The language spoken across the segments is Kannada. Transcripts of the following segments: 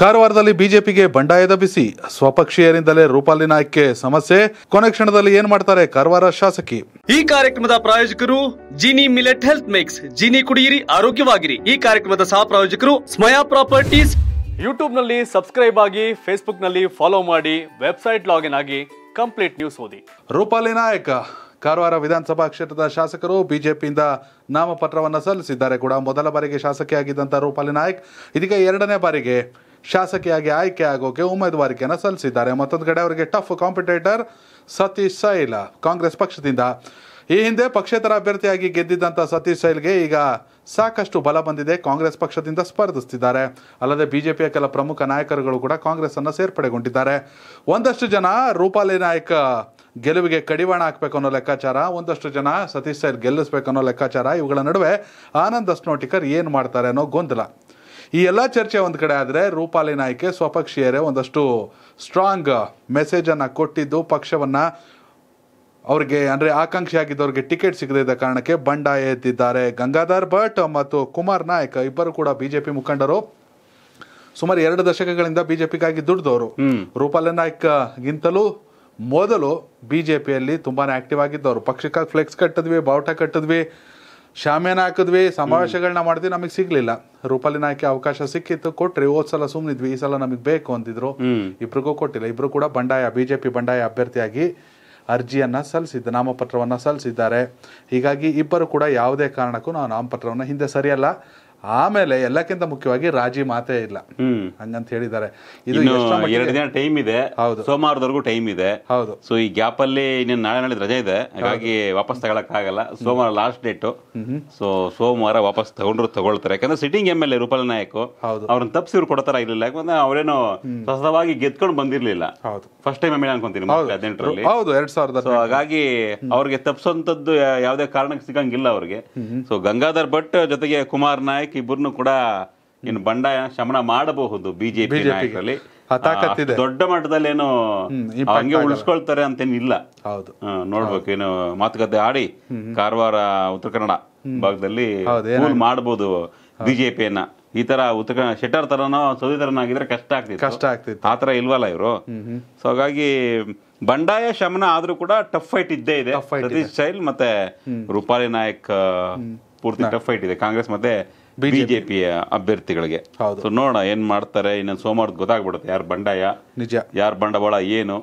ಕಾರವಾರದಲ್ಲಿ ಬಿಜೆಪಿಗೆ ಬಂಡಾಯದ ಬಿಸಿ ಸ್ವಪಕ್ಷೀಯರಿಂದಲೇ ರೂಪಾಲಿ ನಾಯ್ಕೆ ಸಮಸ್ಯೆ ಕೊನೆ ಕ್ಷಣದಲ್ಲಿ ಏನ್ ಮಾಡ್ತಾರೆ ಕಾರವಾರ ಶಾಸಕಿ ಈ ಕಾರ್ಯಕ್ರಮದ ಪ್ರಾಯೋಜಕರು Jini millet health mix Jini ಕುಡಿಯಿರಿ ಆರೋಗ್ಯವಾಗಿರಿ ಈ ಕಾರ್ಯಕ್ರಮದ ಸಹ ಪ್ರಾಯೋಜಕರು ಸ್ಮಯಾ ಪ್ರಾಪರ್ಟೀಸ್ ಯೂಟ್ಯೂಬ್ ನಲ್ಲಿ ಸಬ್ಸ್ಕ್ರೈಬ್ ಆಗಿ ಫೇಸ್ಬುಕ್ ನಲ್ಲಿ ಫಾಲೋ ಮಾಡಿ ವೆಬ್ಸೈಟ್ ಲಾಗಿನ್ ಆಗಿ ಕಂಪ್ಲೀಟ್ ನ್ಯೂಸ್ ಓದಿ ರೂಪಾಲಿ ನಾಯಕ ಕಾರವಾರ ವಿಧಾನಸಭಾ ಕ್ಷೇತ್ರದ ಶಾಸಕರು ಬಿಜೆಪಿಯಿಂದ ನಾಮಪತ್ರವನ್ನು ಸಲ್ಲಿಸಿದ್ದಾರೆ ಕೂಡ ಮೊದಲ ಬಾರಿಗೆ ಶಾಸಕಿಯಾಗಿದ್ದಂಥ ರೂಪಾಲಿ ನಾಯಕ್ ಇದೀಗ ಎರಡನೇ ಬಾರಿಗೆ ಶಾಸಕಿಯಾಗಿ ಆಯ್ಕೆ ಆಗೋಕೆ ಉಮೇದುವಾರಿಕೆಯನ್ನು ಸಲ್ಲಿಸಿದ್ದಾರೆ ಮತ್ತೊಂದು ಕಡೆ ಅವರಿಗೆ ಟಫ್ ಕಾಂಪಿಟೇಟರ್ ಸತೀಶ್ ಸೈಲ್ ಕಾಂಗ್ರೆಸ್ ಪಕ್ಷದಿಂದ ಈ ಹಿಂದೆ ಪಕ್ಷೇತರ ಅಭ್ಯರ್ಥಿಯಾಗಿ ಗೆದ್ದಿದ್ದಂಥ ಸತೀಶ್ ಸೈಲ್ಗೆ ಈಗ ಸಾಕಷ್ಟು ಬಲ ಬಂದಿದೆ ಕಾಂಗ್ರೆಸ್ ಪಕ್ಷದಿಂದ ಸ್ಪರ್ಧಿಸುತ್ತಿದ್ದಾರೆ ಅಲ್ಲದೆ ಬಿಜೆಪಿಯ ಕೆಲ ಪ್ರಮುಖ ನಾಯಕರುಗಳು ಕೂಡ ಕಾಂಗ್ರೆಸ್ ಸೇರ್ಪಡೆಗೊಂಡಿದ್ದಾರೆ ಒಂದಷ್ಟು ಜನ ರೂಪಾಲಿ ನಾಯಕ ಗೆಲುವಿಗೆ ಕಡಿವಾಣ ಹಾಕಬೇಕು ಅನ್ನೋ ಲೆಕ್ಕಾಚಾರ ಒಂದಷ್ಟು ಜನ ಸತೀಶ್ ಸೈಲ್ ಗೆಲ್ಲಿಸ್ಬೇಕು ಅನ್ನೋ ಲೆಕ್ಕಾಚಾರ ಇವುಗಳ ನಡುವೆ ಆನಂದ್ ಅಸ್ನೋಟಿಕರ್ ಏನು ಮಾಡ್ತಾರೆ ಅನ್ನೋ ಗೊಂದಲ ಈ ಎಲ್ಲ ಚರ್ಚೆ ಒಂದು ಕಡೆ ಆದರೆ ರೂಪಾಲಿ ನಾಯ್ಕೆ ಸ್ವಪಕ್ಷೀಯರೇ ಒಂದಷ್ಟು ಸ್ಟ್ರಾಂಗ್ ಮೆಸೇಜನ್ನು ಕೊಟ್ಟಿದ್ದು ಪಕ್ಷವನ್ನು ಅವರಿಗೆ ಅಂದರೆ ಆಗಿದ್ದವ್ರಿಗೆ ಟಿಕೆಟ್ ಸಿಗದಿದ್ದ ಕಾರಣಕ್ಕೆ ಬಂಡಾಯ ಎದ್ದಿದ್ದಾರೆ ಗಂಗಾಧರ್ ಭಟ್ ಮತ್ತು ಕುಮಾರ್ ನಾಯಕ್ ಇಬ್ಬರು ಕೂಡ ಬಿಜೆಪಿ ಮುಖಂಡರು ಸುಮಾರು ಎರಡು ದಶಕಗಳಿಂದ ಬಿಜೆಪಿಗಾಗಿ ದುಡ್ದವರು ರೂಪಾಲಿ ನಾಯ್ಕ ಗಿಂತಲೂ ಮೊದಲು ಬಿಜೆಪಿಯಲ್ಲಿ ತುಂಬಾನೇ ಆಕ್ಟಿವ್ ಆಗಿದ್ದವರು ಪಕ್ಷಕ್ಕಾಗಿ ಫ್ಲೆಕ್ಸ್ ಕಟ್ಟಿದ್ವಿ ಬಾವುಟ ಕಟ್ಟಿದ್ವಿ ಶಾಮಿಯಾನ ಹಾಕಿದ್ವಿ ಸಮಾವೇಶಗಳನ್ನ ಮಾಡಿದ್ವಿ ನಮಗೆ ಸಿಗ್ಲಿಲ್ಲ ರೂಪಾಲಿನ ಹಾಕಿ ಅವಕಾಶ ಸಿಕ್ಕಿತ್ತು ಕೊಟ್ರಿ ಹೋದ್ ಸಲ ಸುಮ್ನಿದ್ವಿ ಈ ಸಲ ನಮಗೆ ಬೇಕು ಅಂತಿದ್ರು ಇಬ್ರಿಗೂ ಕೊಟ್ಟಿಲ್ಲ ಇಬ್ರು ಕೂಡ ಬಂಡಾಯ ಬಿಜೆಪಿ ಬಂಡಾಯ ಅಭ್ಯರ್ಥಿಯಾಗಿ ಅರ್ಜಿಯನ್ನ ಸಲ್ಲಿಸಿದ್ದ ನಾಮಪತ್ರವನ್ನ ಸಲ್ಲಿಸಿದ್ದಾರೆ ಹೀಗಾಗಿ ಇಬ್ಬರು ಕೂಡ ಯಾವುದೇ ಕಾರಣಕ್ಕೂ ನಾವು ನಾಮಪತ್ರವನ್ನ ಹಿಂದೆ ಸರಿಯಲ್ಲ ಆಮೇಲೆ ಎಲ್ಲಕ್ಕಿಂತ ಮುಖ್ಯವಾಗಿ ರಾಜಿ ಮಾತೇ ಇಲ್ಲ ಹಂಗಂತ ಹೇಳಿದ್ದಾರೆ ಇದು ಎರಡು ದಿನ ಟೈಮ್ ಇದೆ ಹೌದು ಸೋಮವಾರದವರೆಗೂ ಟೈಮ್ ಇದೆ ಹೌದು ಸೊ ಈ ಗ್ಯಾಪ್ ಅಲ್ಲಿ ಇನ್ನೇನು ನಾಳೆ ನಾಳೆ ರಜೆ ಇದೆ ಹಾಗಾಗಿ ವಾಪಸ್ ಆಗಲ್ಲ ಸೋಮವಾರ ಲಾಸ್ಟ್ ಡೇಟ್ ಸೊ ಸೋಮವಾರ ವಾಪಸ್ ತಗೊಂಡ್ರು ತಗೊಳ್ತಾರೆ ಯಾಕಂದ್ರೆ sitting M L A Rupala Naik ಅವ್ರನ್ನ ತಪ್ಪಿಸಿ ಇವ್ರು ಕೊಡ್ತಾರ ಇರಲಿಲ್ಲ ಯಾಕಂದ್ರೆ ಅವರೇನು ಸತತವಾಗಿ ಗೆದ್ಕೊಂಡು ಬಂದಿರ್ಲಿಲ್ಲ ಫಸ್ಟ್ ಟೈಮ್ ಎಮ್ ಎಲ್ ಅನ್ಕೊಂತೀನಿ ಹದಿನೆಂಟರಲ್ಲಿ ಹೌದು ಎರಡ್ ಸಾವಿರದ ಹಾಗಾಗಿ ಅವ್ರಿಗೆ ತಪ್ಪಿಸುವಂತದ್ದು ಯಾವುದೇ ಕಾರಣಕ್ಕೆ ಸಿಗಂಗಿಲ್ಲ ಅವ್ರಿಗೆ ಸೊ ಗಂಗಾಧರ್ ಭಟ್ ಜೊತೆಗೆ ಕುಮಾರ್ ನಾಯಕ್ ಕಾರಣಕ್ಕೆ ಇಬ್ಬರನ್ನು ಕೂಡ ಇನ್ನು ಬಂಡಾಯ ಶಮನ ಮಾಡಬಹುದು ಬಿಜೆಪಿ ನಾಯಕರಲ್ಲಿ ದೊಡ್ಡ ಮಟ್ಟದಲ್ಲಿ ಏನು ಹಂಗೆ ಉಳಿಸ್ಕೊಳ್ತಾರೆ ಅಂತೇನಿಲ್ಲ ಹೌದು ನೋಡ್ಬೇಕು ಏನು ಮಾತುಕತೆ ಆಡಿ ಕಾರವಾರ ಉತ್ತರ ಕನ್ನಡ ಭಾಗದಲ್ಲಿ ಮಾಡಬಹುದು ಬಿಜೆಪಿಯನ್ನ ಈ ತರ ಉತ್ತರ ಶೆಟ್ಟರ್ ತರನೋ ಸೌದಿ ಕಷ್ಟ ಆಗ್ತಿತ್ತು ಕಷ್ಟ ಆಗ್ತಿತ್ತು ಆ ತರ ಇಲ್ವಲ್ಲ ಇವರು ಸೊ ಹಾಗಾಗಿ ಬಂಡಾಯ ಶಮನ ಆದ್ರೂ ಕೂಡ ಟಫ್ ಫೈಟ್ ಇದ್ದೇ ಇದೆ ಸತೀಶ್ ಚೈಲ್ ಮತ್ತೆ ರೂಪಾಲಿ ನಾಯಕ್ ಪೂರ್ತಿ ಟಫ್ ಫೈಟ್ ಇದೆ ಕಾಂಗ್ರೆಸ್ ಮತ್ತೆ ಬಿಜೆಪಿ ಅಭ್ಯರ್ಥಿಗಳಿಗೆ ಸೊ ನೋಡೋಣ ಏನ್ ಮಾಡ್ತಾರೆ ಇನ್ನೊಂದು ಸೋಮವಾರದ ಗೊತ್ತಾಗ್ಬಿಡುತ್ತೆ ಯಾರು ಬಂಡಾಯ ನಿಜ ಯಾರು ಬಂಡವಾಳ ಏನು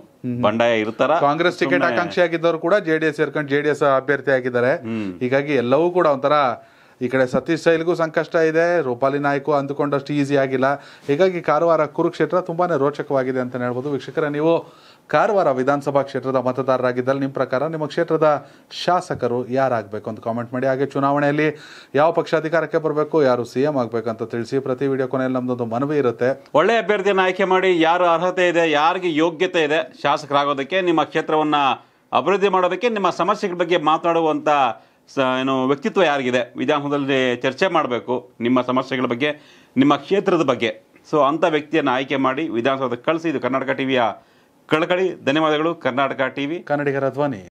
ಬಂಡಾಯ ಇರ್ತಾರ ಕಾಂಗ್ರೆಸ್ ಟಿಕೆಟ್ ಆಕಾಂಕ್ಷಿ ಆಗಿದ್ದವರು ಕೂಡ ಜೆಡಿಎಸ್ ಸೇರ್ಕೊಂಡು ಜೆಡಿಎಸ್ ಅಭ್ಯರ್ಥಿ ಆಗಿದ್ದಾರೆ ಹೀಗಾಗಿ ಎಲ್ಲವೂ ಕೂಡ ಒಂಥರ ಈ ಕಡೆ ಸತೀಶ್ ಶೈಲಿಗೂ ಸಂಕಷ್ಟ ಇದೆ ರೂಪಾಲಿ ನಾಯ್ಕು ಅಂದುಕೊಂಡಷ್ಟು ಈಸಿ ಆಗಿಲ್ಲ ಹೀಗಾಗಿ ಕಾರವಾರ ಕುರುಕ್ಷೇತ್ರ ತುಂಬಾ ರೋಚಕವಾಗಿದೆ ಅಂತಲೇ ಹೇಳ್ಬೋದು ವೀಕ್ಷಕರ ನೀವು ಕಾರವಾರ ವಿಧಾನಸಭಾ ಕ್ಷೇತ್ರದ ಮತದಾರರಾಗಿದ್ದಲ್ಲಿ ನಿಮ್ಮ ಪ್ರಕಾರ ನಿಮ್ಮ ಕ್ಷೇತ್ರದ ಶಾಸಕರು ಯಾರಾಗಬೇಕು ಅಂತ ಕಾಮೆಂಟ್ ಮಾಡಿ ಹಾಗೆ ಚುನಾವಣೆಯಲ್ಲಿ ಯಾವ ಪಕ್ಷ ಅಧಿಕಾರಕ್ಕೆ ಬರಬೇಕು ಯಾರು ಸಿ ಎಂ ಆಗಬೇಕು ಅಂತ ತಿಳಿಸಿ ಪ್ರತಿ ವಿಡಿಯೋ ಕೊನೆಯಲ್ಲಿ ನಮ್ಮದೊಂದು ಮನವಿ ಇರುತ್ತೆ ಒಳ್ಳೆ ಅಭ್ಯರ್ಥಿಯನ್ನು ಆಯ್ಕೆ ಮಾಡಿ ಯಾರು ಅರ್ಹತೆ ಇದೆ ಯಾರಿಗೆ ಯೋಗ್ಯತೆ ಇದೆ ಶಾಸಕರಾಗೋದಕ್ಕೆ ನಿಮ್ಮ ಕ್ಷೇತ್ರವನ್ನು ಅಭಿವೃದ್ಧಿ ಮಾಡೋದಕ್ಕೆ ನಿಮ್ಮ ಸಮಸ್ಯೆಗಳ ಬಗ್ಗೆ ಮಾತನಾಡುವಂಥ ಸ ಏನು ವ್ಯಕ್ತಿತ್ವ ಯಾರಿಗಿದೆ ವಿಧಾನಸೌಧದಲ್ಲಿ ಚರ್ಚೆ ಮಾಡಬೇಕು ನಿಮ್ಮ ಸಮಸ್ಯೆಗಳ ಬಗ್ಗೆ ನಿಮ್ಮ ಕ್ಷೇತ್ರದ ಬಗ್ಗೆ ಸೊ ಅಂಥ ವ್ಯಕ್ತಿಯನ್ನು ಆಯ್ಕೆ ಮಾಡಿ ವಿಧಾನಸೌಧಕ್ಕೆ ಕಳಿಸಿ ಇದು ಕರ್ನಾಟಕ ಟಿವಿಯ ಕಳಕಳಿ ಧನ್ಯವಾದಗಳು ಕರ್ನಾಟಕ ಟಿವಿ ಕನ್ನಡಿಗರ ಧ್ವನಿ